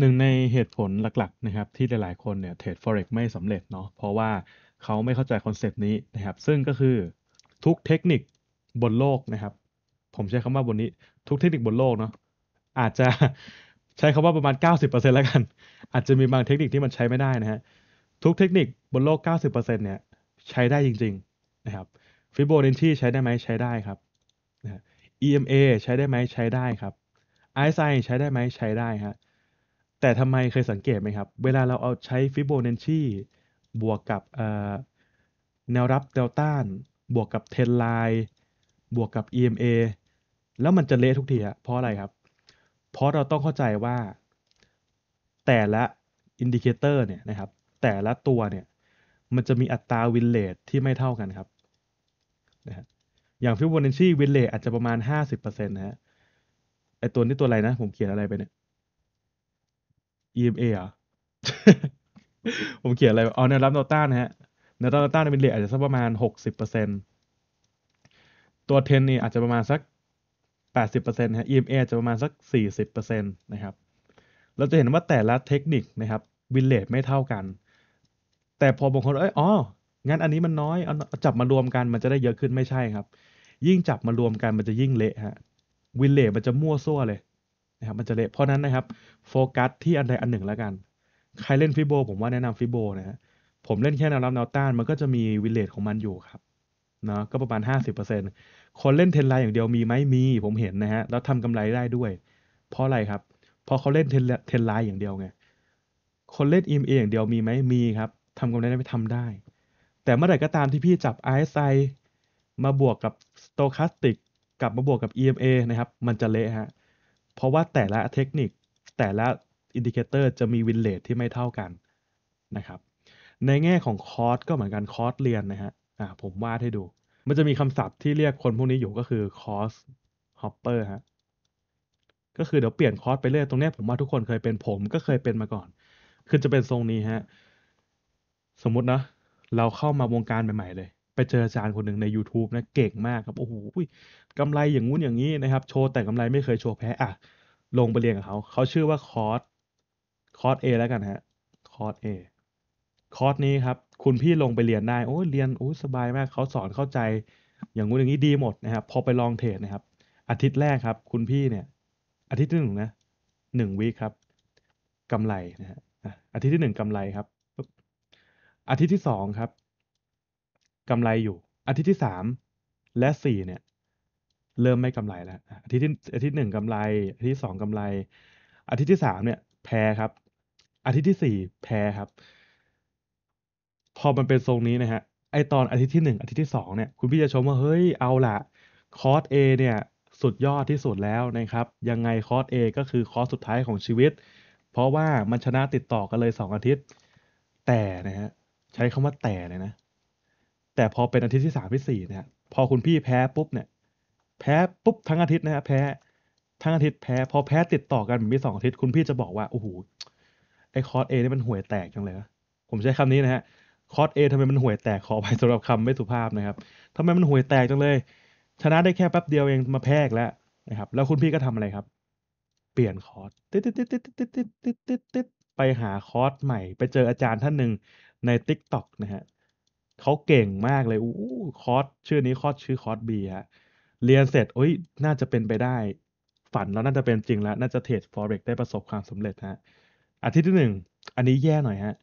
หนึ่งในเหตุผลหลักๆนะครับที่หลายๆคนเนี่ยเทรด forex ไม่สำเร็จเนาะเพราะว่าเขาไม่เข้าใจคอนเซปต์นี้นะครับ ซึ่งก็คือทุกเทคนิคบนโลกนะครับ ผมใช้คำว่าบนนี้ ทุกเทคนิคบนโลกเนาะอาจจะใช้คำว่าประมาณ 90%แล้วกัน อาจจะมีบางเทคนิคที่มันใช้ไม่ได้นะฮะทุกเทคนิคบนโลก 90%เนี่ยใช้ได้จริงๆนะครับฟิโบนัชชีใช้ได้ไหมใช้ได้ครับ EMA ใช้ได้ไหมใช้ได้ครับ RSI ใช้ได้ไหมใช้ได้ฮะแต่ทำไมเคยสังเกตไหมครับ เวลาเราเอาใช้ฟิโบนัชชีบวกกับแนวรับเดลต้าน บวกกับเทนไลน์บวกกับ EMA แล้วมันจะเละทุกทีอะเพราะอะไรครับ เพราะเราต้องเข้าใจว่า แต่ละอินดิเคเตอร์เนี่ยนะครับ แต่ละตัวเนี่ยมันจะมีอัตราวินเลทที่ไม่เท่ากันครับนะฮะอย่างฟิโบนัชชีวินเลทอาจจะประมาณ 50%นะฮะไอตัวนี้ตัวอะไรนะ ผมเขียนอะไรไปเนี่ย EMA อ่ะผมเขียนอะไรอ๋อแนวรับแนวต้านะฮะแนวรับแนวต้านเป็นเรียอาจจะสักประมาณหกสิบเปอร์เซ็นตัวเทนนี่อาจจะประมาณสักแปดสิบเปอร์เซ็นต์ฮะ EMA จะประมาณสักสี่สิบเปอร์เซ็นต์นะครับ เราจะเห็นว่าแต่ละเทคนิคนะครับวินเลทไม่เท่ากัน แต่พอบางคนเอ้ยอ๋องั้นอันนี้มันน้อย เอาจับมารวมกันมันจะได้เยอะขึ้นไม่ใช่ครับ ยิ่งจับมารวมกันมันจะยิ่งเละฮะวินเลทมันจะมั่วซั่วเลยนะครับมันจะเละ เพราะนั้นนะครับโฟกัสที่อันใดอันหนึ่งแล้วกัน ใครเล่นฟิโบผมว่าแนะนำฟิโบนะฮะ ผมเล่นแค่แนวรับแนวต้านมันก็จะมีวิเลตของมันอยู่ครับ เนาะก็ประมาณ 50%คนเล่นเทนไลน์อย่างเดียวมีไหมมีผมเห็นนะฮะแล้วทำกำไรได้ด้วย เพราะอะไรครับ เพราะเขาเล่นเทนไลน์อย่างเดียวไง คนเล่นอ e มเอย่างเดียวมีไหมมีครับทำกำไรได้ไม่ทำได้ แต่เมื่อไหร่ก็ตามที่พี่จับ RSI มาบวกกับ Stochastic กลับมาบวกกับ EMA นะครับ มันจะเละฮะเพราะว่าแต่ละเทคนิคแต่ละอินดิเคเตอร์จะมีวินเลทที่ไม่เท่ากันนะครับ ในแง่ของคอร์สก็เหมือนกันคอร์สเรียนนะฮะอ่าผมวาดให้ดู มันจะมีคำศัพท์ที่เรียกคนพวกนี้อยู่ก็คือคอร์สฮอปเปอร์ฮะก็คือเดี๋ยวเปลี่ยนคอร์สไปเรื่อยตรงนี้ผมว่าทุกคนเคยเป็นผมก็เคยเป็นมาก่อน คือจะเป็นทรงนี้ฮะสมมตินะ เราเข้ามาวงการใหม่ๆเลยไปเจออาจารย์คนหนึ่งใน YouTube นะ เก่งมากครับโอ้โหกำไรอย่างงู้นอย่างนี้นะครับ โชว์แต่กำไรไม่เคยโชว์แพ้อ่ะลงไปเรียนกับเขาเขาชื่อว่าคอร์สคอร์ส A แล้วกันฮะคอร์ส A คอร์สนี้ครับคุณพี่ลงไปเรียนได้โอ้เรียนโอ้สบายมาก เขาสอนเข้าใจอย่างงู้นอย่างนี้ดีหมดนะครับ พอไปลองเทรดนะครับ อาทิตย์แรกครับ คุณพี่เนี่ยอาทิตย์ที่หนึ่งนะหนึ่งวีคครับกำไรนะฮะอาทิตย์ที่หนึ่งกำไรครับอาทิตย์ที่สองครับกำไรอยู่อาทิตย์ที่สามและสี่เนี่ย เริ่มไม่กำไรแล้วอาทิตย์ที่อาทิตย์หนึ่งกำไรอาทิตย์สองกำไรอาทิตย์ที่สามเนี่ย แพ้ครับอาทิตย์ที่สี่แพ้ครับ พอมันเป็นทรงนี้นะฮะไอตอนอาทิตย์ที่หนึ่งอาทิตย์ที่สองเนี่ย คุณพี่จะชมว่าเฮ้ยเอาละคอร์สอเนี่ยสุดยอดที่สุดแล้วนะครับ ยังไงคอร์ส A ก็คือคอร์สสุดท้ายของชีวิต เพราะว่ามันชนะติดต่อกันเลย2อาทิตย์ แต่นะฮะใช้คำว่าแต่เลยนะแต่พอเป็นอาทิตย์ที่สามที่สี่เนี่ยพอคุณพี่แพ้ปุ๊บเนี่ย แพ้ปุ๊บทั้งอาทิตย์นะฮะแพ้ทั้งอาทิตย์แพ้พอแพ้ติดต่อกันมีสองอาทิตย์คุณพี่จะบอกว่าโอ้โหไอคอร์สเอนี่มันห่วยแตกจังเลยผมใช้คำนี้นะฮะคอร์สเอทำไมมันห่วยแตกขอไปสำหรับคำไม่สุภาพนะครับทำไมมันห่วยแตกจังเลย ชนะได้แค่แป๊บเดียวเองมาแพ้แล้วนะครับ แล้วคุณพี่ก็ทำอะไรครับ เปลี่ยนคอร์สติดติดติดติดติดติดติดติดไปหาคอร์สใหม่ ไปเจออาจารย์ท่านหนึ่งในทิต็ o k นะฮะเขาเก่งมากเลยอู้คอร์สชื่อนี้คอร์สชื่อคอร์สบีฮะเรียนเสร็จโอ้ยน่าจะเป็นไปได้ ฝันแล้วน่าจะเป็นจริงแล้ว น่าจะเทรดฟอเร็กได้ประสบความสำเร็จฮะอาทิตย์ที่หนึ่ง อันนี้แย่หน่อยฮะ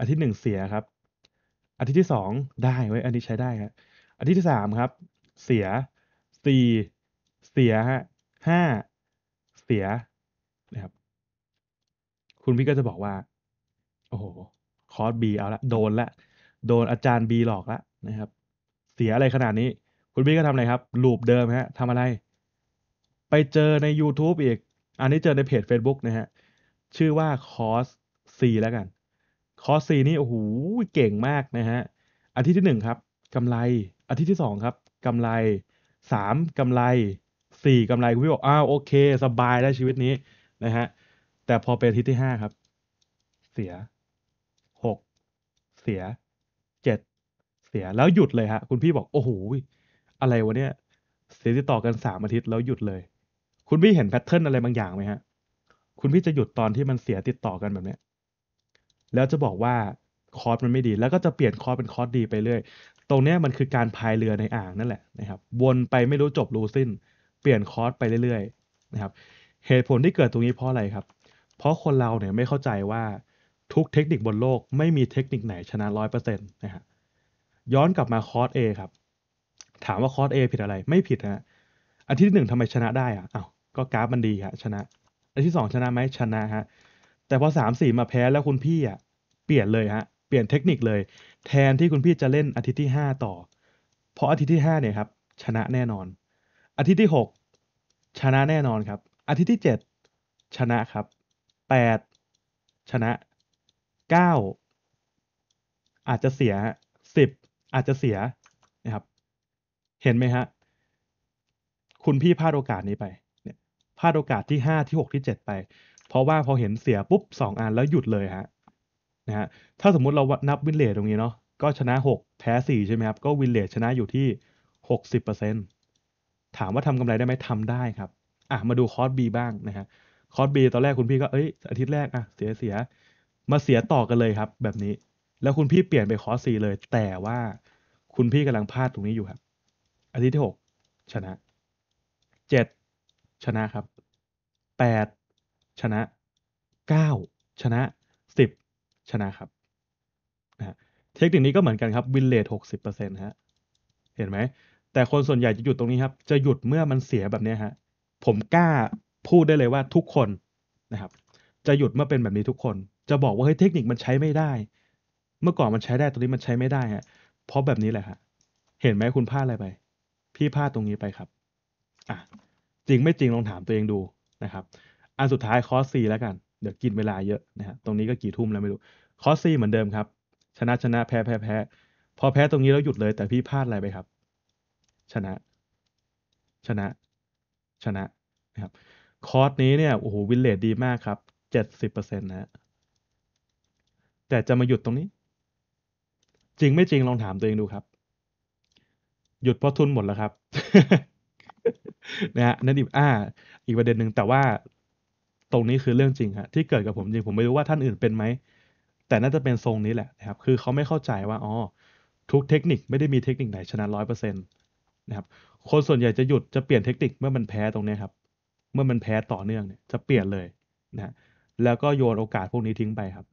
อาทิตย์หนึ่งเสียครับอาทิตย์ที่สองได้ไว้ อันนี้ใช้ได้ครับอาทิตย์ที่สามครับ เสียสี่ เสียฮะห้า เสีย นะครับ คุณพี่ก็จะบอกว่า โอ้โห คอร์สบีเอาละ โดนละโดนอาจารย์บีหลอกแล้วนะครับ เสียอะไรขนาดนี้ คุณบีก็ทำอะไรครับ ลูปเดิมฮะ ทำอะไร ไปเจอใน YouTube อีก อันนี้เจอในเพจ Facebook นะฮะ ชื่อว่า คอร์สซีแล้วกัน คอร์สซีนี่โอ้โหเก่งมากนะฮะอาทิตย์ที่หนึ่งครับ กำไรอาทิตย์ที่สองครับ กำไรสามกำไรสี่กำไร คุณพี่บอก อ้าวโอเค สบายได้ชีวิตนี้นะฮะ แต่พอเป็นอาทิตย์ที่ห้าครับ เสียหก เสียเสียแล้วหยุดเลยฮะคุณพี่บอกโอ้โหอะไรวะเนี่ย เสียติดต่อกันสามอาทิตย์ แล้วหยุดเลย คุณพี่เห็นแพทเทิร์นอะไรบางอย่างไหมฮะ คุณพี่จะหยุดตอนที่มันเสียติดต่อกันแบบเนี้ยแล้วจะบอกว่าคอร์สมันไม่ดีแล้วก็จะเปลี่ยนคอร์สเป็นคอร์สดีไปเรื่อย ตรงเนี้ยมันคือการพายเรือในอ่างนั่นแหละนะครับวนไปไม่รู้จบ รู้สิ้น เปลี่ยนคอร์สไปเรื่อยๆ นะครับ เหตุผลที่เกิดตรงนี้เพราะอะไรครับ เพราะคนเราเนี่ยไม่เข้าใจว่าทุกเทคนิคบนโลก ไม่มีเทคนิคไหนชนะร้อยเปอร์เซ็นต์นะครับย้อนกลับมาคอร์ส A ครับ ถามว่าคอร์ส A ผิดอะไร ไม่ผิดนะอันที่หนึ่งทำไมชนะได้อะอ้าวก็กราฟมันดีครชนะอันที่สองชนะไหมชนะฮะ แต่พอสามสี่มาแพ้แล้วคุณพี่อ่ะเปลี่ยนเลยฮะ เปลี่ยนเทคนิคเลย แทนที่คุณพี่จะเล่นอาทิตย์ที่ห้าต่อ เพราะอาทิตย์ที่ห้าเนี่ยครับ ชนะแน่นอนอาทิตย์ที่หกชนะแน่นอนครับอาทิตย์ที่เจ็ดชนะครับ แปดชนะเก้าอาจจะเสียสิบอาจจะเสียนะครับ เห็นไหมฮะ คุณพี่พลาดโอกาสนี้ไป เนี่ย พลาดโอกาสที่ห้าที่หกที่เจ็ดไป เพราะว่าพอเห็นเสียปุ๊บสองอันแล้วหยุดเลยฮะนะฮะ ถ้าสมมุติเรานับวินเลทตรงนี้เนาะ ก็ชนะหกแพ้สี่ใช่ไหมครับ ก็วินเลทชนะอยู่ที่หกสิบเเปอร์ซ60%ถามว่าทำกำไรได้ไหมทำได้ครับ อ่ะมาดูคอร์ส B บ้างนะฮะ คอร์ส B ตอนแรกคุณพี่ก็เอ้ย อาทิตย์แรกอ่ะเสียเสีย มาเสียต่อกันเลยครับ แบบนี้แล้วคุณพี่เปลี่ยนไปคอร์สี่เลย แต่ว่าคุณพี่กำลังพลาดตรงนี้อยู่ครับอาทิตย์ที่หกชนะเจ็ดชนะครับแปดชนะเก้าชนะสิบชนะครับนะเทคนิคนี้ก็เหมือนกันครับวินเลทหกสิบเปอร์เซ็นต์ฮะเห็นไหมแต่คนส่วนใหญ่จะหยุดตรงนี้ครับจะหยุดเมื่อมันเสียแบบนี้ฮะผมกล้าพูดได้เลยว่าทุกคนนะครับจะหยุดเมื่อเป็นแบบนี้ทุกคน จะบอกว่าเฮ้ยเทคนิคมันใช้ไม่ได้เมื่อก่อนมันใช้ได้ ตอนนี้มันใช้ไม่ได้ฮะ เพราะแบบนี้แหละฮะเห็นไหมคุณพลาดอะไรไป พี่พลาดตรงนี้ไปครับอ่ะจริงไม่จริงลองถามตัวเองดูนะครับ อันสุดท้ายคอสซีแล้วกัน เดี๋ยวกินเวลาเยอะนะฮะ ตรงนี้ก็กี่ทุ่มแล้วไม่รู้ คอสซีเหมือนเดิมครับ ชนะชนะแพ้แพ้แพ้ พอแพ้ตรงนี้แล้วหยุดเลย แต่พี่พลาดอะไรไปครับ ชนะ ชนะ ชนะ นะครับ คอร์สนี้เนี่ย โอ้โห วินเลดดีมากครับ เจ็ดสิบเปอร์เซ็นต์นะแต่จะมาหยุดตรงนี้จริงไม่จริงลองถามตัวเองดูครับ หยุดเพราะทุนหมดแล้วครับนะฮะนั่นอีกอ่าอีกประเด็นหนึ่งแต่ว่าตรงนี้คือเรื่องจริงครที่เกิดกับผมจริงผมไม่รู้ว่าท่านอื่นเป็นไหมแต่น่าจะเป็นทรงนี้แหละนะครับ คือเขาไม่เข้าใจว่าอ๋อทุกเทคนิคไม่ได้มีเทคนิคไหนชนะร้อยเปอร์เซ็นต์นะครับ คนส่วนใหญ่จะหยุดจะเปลี่ยนเทคนิคเมื่อมันแพ้ตรงนี้ครับ เมื่อมันแพ้ต่อเนื่องเนี่ยจะเปลี่ยนเลยนะแล้วก็โยนโอกาสพวกนี้ทิ้งไปครับ